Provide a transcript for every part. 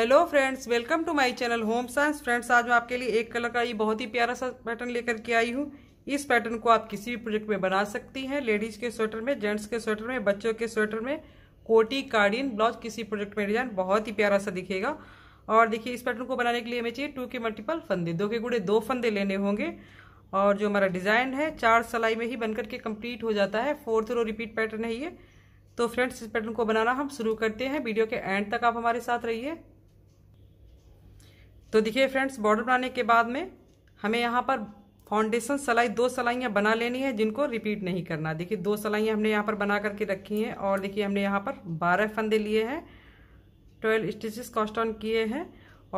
hello friends welcome to my channel home science friends आज मैं आपके लिए एक कलर का ये बहुत ही प्यारा सा पैटर्न लेकर के आई हूँ इस पैटर्न को आप किसी भी प्रोजेक्ट में बना सकती हैं लेडीज के स्वेटर में जेंट्स के स्वेटर में बच्चों के स्वेटर में कोटी कार्डिन ब्लाउज किसी प्रोजेक्ट में डिजाइन बहुत ही प्यारा सा दिखेगा और देखिए इस पैटर्न को बनाने के लिए हमें चाहिए टू के मल्टीपल फंदे दो के गुड़े दो फंदे लेने होंगे और जो हमारा डिजाइन है चार सलाई में ही बनकर के कम्प्लीट हो जाता है फोर्थ रो रिपीट पैटर्न है ये तो फ्रेंड्स इस पैटर्न को बनाना हम शुरू करते हैं वीडियो के एंड तक आप हमारे साथ रहिए तो देखिए फ्रेंड्स बॉर्डर बनाने के बाद में हमें यहाँ पर फाउंडेशन सलाई दो सलाइयाँ बना लेनी है जिनको रिपीट नहीं करना देखिए दो सलाइयाँ हमने यहाँ पर बना करके रखी हैं और देखिए हमने यहाँ पर बारह फंदे लिए हैं ट्वेल्व स्टिचेस कॉस्ट ऑन किए हैं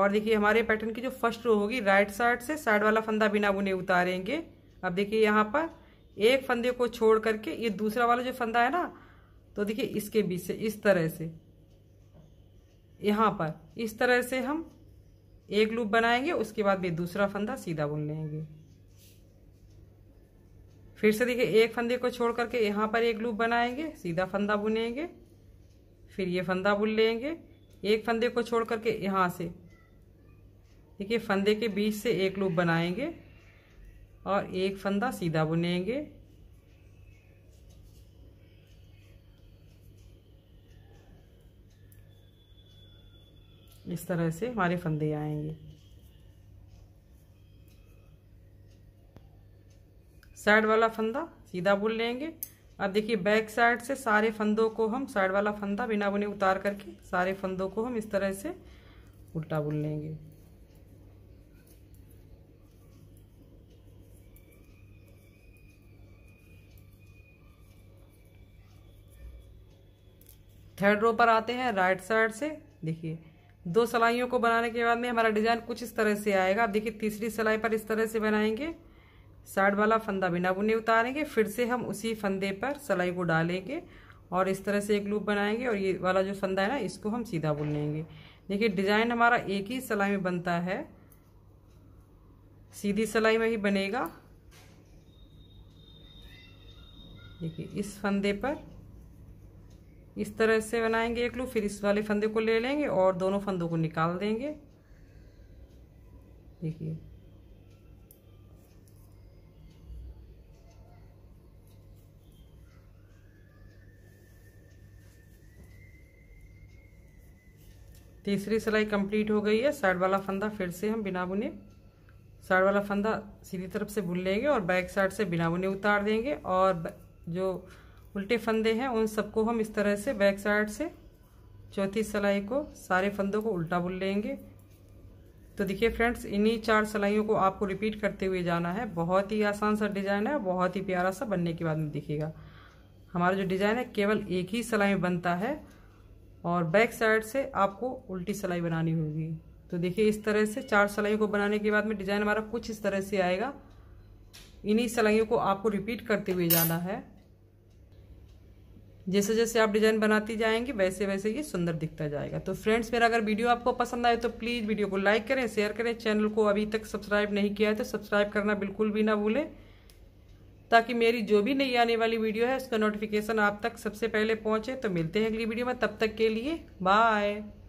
और देखिए हमारे पैटर्न की जो फर्स्ट रो होगी राइट साइड से साइड वाला फंदा बिना बुने उतारेंगे अब देखिए यहाँ पर एक फंदे को छोड़ करके ये दूसरा वाला जो फंदा है ना तो देखिए इसके बीच से इस तरह से यहाँ पर इस तरह से हम एक लूप बनाएंगे उसके बाद भी दूसरा फंदा सीधा बुन लेंगे फिर से देखिए एक फंदे को छोड़ करके यहाँ पर एक लूप बनाएंगे सीधा फंदा बुनेंगे फिर ये फंदा बुन लेंगे एक फंदे को छोड़ करके यहाँ से देखिए फंदे के बीच से एक लूप बनाएंगे और एक फंदा सीधा बुनेंगे इस तरह से हमारे फंदे आएंगे साइड वाला फंदा सीधा बुन लेंगे अब देखिए बैक साइड से सारे फंदों को हम साइड वाला फंदा बिना बुने उतार करके सारे फंदों को हम इस तरह से उल्टा बुन लेंगे थर्ड रो पर आते हैं राइट साइड से देखिए दो सलाइयों को बनाने के बाद में हमारा डिजाइन कुछ इस तरह से आएगा आप देखिए तीसरी सलाई पर इस तरह से बनाएंगे साइड वाला फंदा बिना बुने उतारेंगे फिर से हम उसी फंदे पर सलाई को डालेंगे और इस तरह से एक लूप बनाएंगे और ये वाला जो फंदा है ना इसको हम सीधा बुन लेंगे देखिए डिजाइन हमारा एक ही सलाई में बनता है सीधी सलाई में ही बनेगा देखिए इस फंदे पर इस तरह से बनाएंगे एक लूप फिर इस वाले फंदे को ले लेंगे और दोनों फंदों को निकाल देंगे देखिए तीसरी सिलाई कंप्लीट हो गई है साइड वाला फंदा फिर से हम बिना बुने साइड वाला फंदा सीधी तरफ से बुन लेंगे और बैक साइड से बिना बुने उतार देंगे और जो उल्टे फंदे हैं उन सबको हम इस तरह से बैक साइड से चौथी सलाई को सारे फंदों को उल्टा बुन लेंगे तो देखिए फ्रेंड्स इन्हीं चार सलाइयों को आपको रिपीट करते हुए जाना है बहुत ही आसान सा डिज़ाइन है बहुत ही प्यारा सा बनने के बाद में दिखेगा हमारा जो डिज़ाइन है केवल एक ही सलाई में बनता है और बैक साइड से आपको उल्टी सलाई बनानी होगी तो देखिए इस तरह से चार सलाइयों को बनाने के बाद में डिज़ाइन हमारा कुछ इस तरह से आएगा इन्हीं सलाइयों को आपको रिपीट करते हुए जाना है जैसे जैसे आप डिज़ाइन बनाती जाएंगी वैसे वैसे ये सुंदर दिखता जाएगा तो फ्रेंड्स मेरा अगर वीडियो आपको पसंद आए तो प्लीज़ वीडियो को लाइक करें शेयर करें चैनल को अभी तक सब्सक्राइब नहीं किया है तो सब्सक्राइब करना बिल्कुल भी ना भूलें ताकि मेरी जो भी नई आने वाली वीडियो है उसका नोटिफिकेशन आप तक सबसे पहले पहुंचे तो मिलते हैं अगली वीडियो में तब तक के लिए बाय